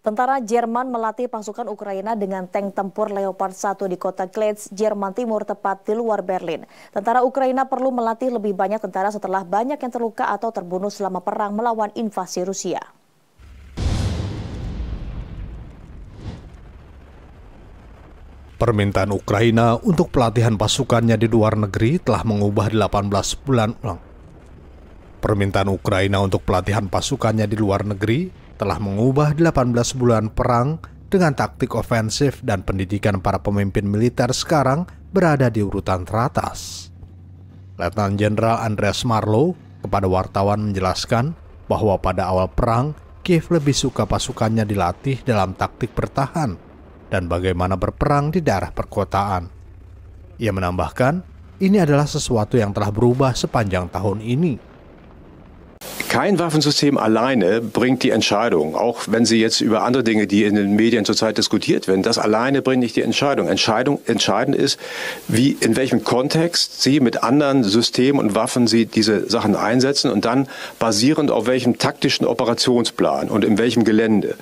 Tentara Jerman melatih pasukan Ukraina dengan tank tempur Leopard 1 di kota Kletz, Jerman Timur, tepat di luar Berlin. Tentara Ukraina perlu melatih lebih banyak tentara setelah banyak yang terluka atau terbunuh selama perang melawan invasi Rusia. Permintaan Ukraina untuk pelatihan pasukannya di luar negeri telah mengubah 18 bulan ulang. Permintaan Ukraina untuk pelatihan pasukannya di luar negeri telah mengubah 18 bulan perang dengan taktik ofensif dan pendidikan para pemimpin militer sekarang berada di urutan teratas. Letnan Jenderal Andreas Marlow kepada wartawan menjelaskan bahwa pada awal perang, Kiev lebih suka pasukannya dilatih dalam taktik bertahan dan bagaimana berperang di daerah perkotaan. Ia menambahkan, ini adalah sesuatu yang telah berubah sepanjang tahun ini Kein Waffensystem alleine bringt die Entscheidung, auch wenn Sie jetzt über andere Dinge, die in den Medien zurzeit diskutiert werden, das alleine bringt nicht die Entscheidung. Entscheidung entscheidend ist, wie in welchem Kontext Sie mit anderen Systemen und Waffen Sie diese Sachen einsetzen und dann basierend auf welchem taktischen Operationsplan und in welchem Gelände.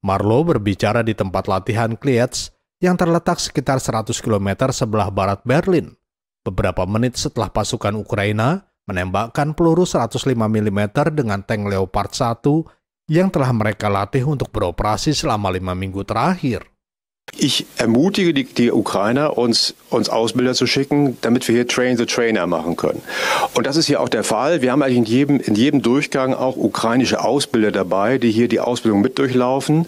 Marlow berbicara di tempat latihan Klietz yang terletak sekitar 100 km sebelah barat Berlin. Beberapa menit setelah pasukan Ukraina menembakkan peluru 105 mm dengan tank Leopard 1 yang telah mereka latih untuk beroperasi selama lima minggu terakhir. Ich ermutige die, die Ukrainer, uns, uns Ausbilder zu schicken, damit wir hier Train the Trainer machen können. Und das ist hier auch der Fall. Wir haben eigentlich in jedem, in jedem Durchgang auch ukrainische Ausbilder dabei, die hier die Ausbildung mit durchlaufen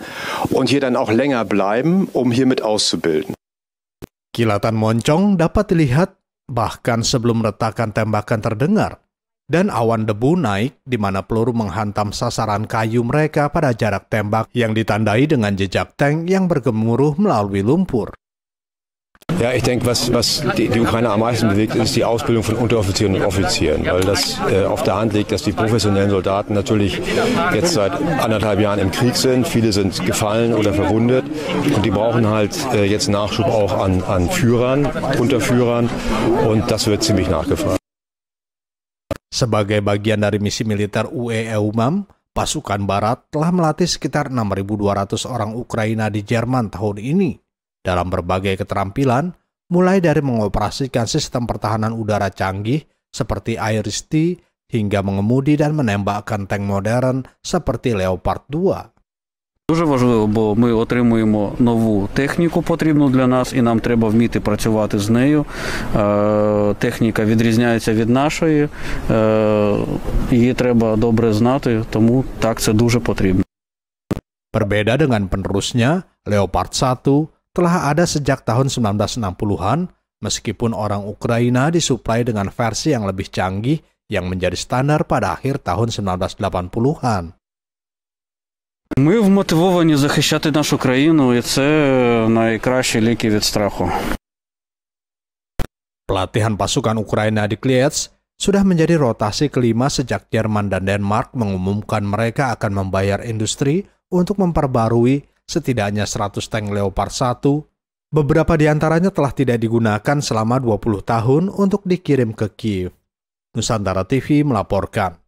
und hier dann auch länger bleiben, um hier mit auszubilden. Kilatan moncong dapat dilihat bahkan sebelum retakan tembakan terdengar, dan awan debu naik di mana peluru menghantam sasaran kayu mereka pada jarak tembak yang ditandai dengan jejak tank yang bergemuruh melalui lumpur. Ja, ich denke, was, was die, die Ukraine am meisten bewegt, ist die Ausbildung von Unteroffizieren und Offizieren, weil das äh, auf der Hand liegt, dass die professionellen Soldaten natürlich jetzt seit anderthalb Jahren im Krieg sind. Viele sind gefallen oder verwundet und die brauchen halt äh, jetzt Nachschub auch an, an Führern, Unterführern und das wird ziemlich nachgefragt. Sebagai bagian dari misi militer UE EUMAM, pasukan barat telah melatih sekitar 6.200 orang Ukraina di Jerman tahun ini dalam berbagai keterampilan, mulai dari mengoperasikan sistem pertahanan udara canggih seperti Iris-T hingga mengemudi dan menembakkan tank modern seperti Leopard 2. Дуже важливо, бо ми отримуємо нову техніку, потрібну для нас, і нам треба вміти працювати з нею. Техніка відрізняється від нашої, її треба добре знати, тому так це дуже потрібно. Berbeda dengan penerusnya, Leopard 1 telah ada sejak tahun 1960-an, meskipun orang Ukraina disuplai dengan versi yang lebih canggih yang menjadi standar pada akhir tahun 1980-an. Pelatihan pasukan Ukraina di Kliets sudah menjadi rotasi kelima sejak Jerman dan Denmark mengumumkan mereka akan membayar industri untuk memperbarui setidaknya 100 tank Leopard 1, beberapa di antaranya telah tidak digunakan selama 20 tahun untuk dikirim ke Kiev. Nusantara TV melaporkan.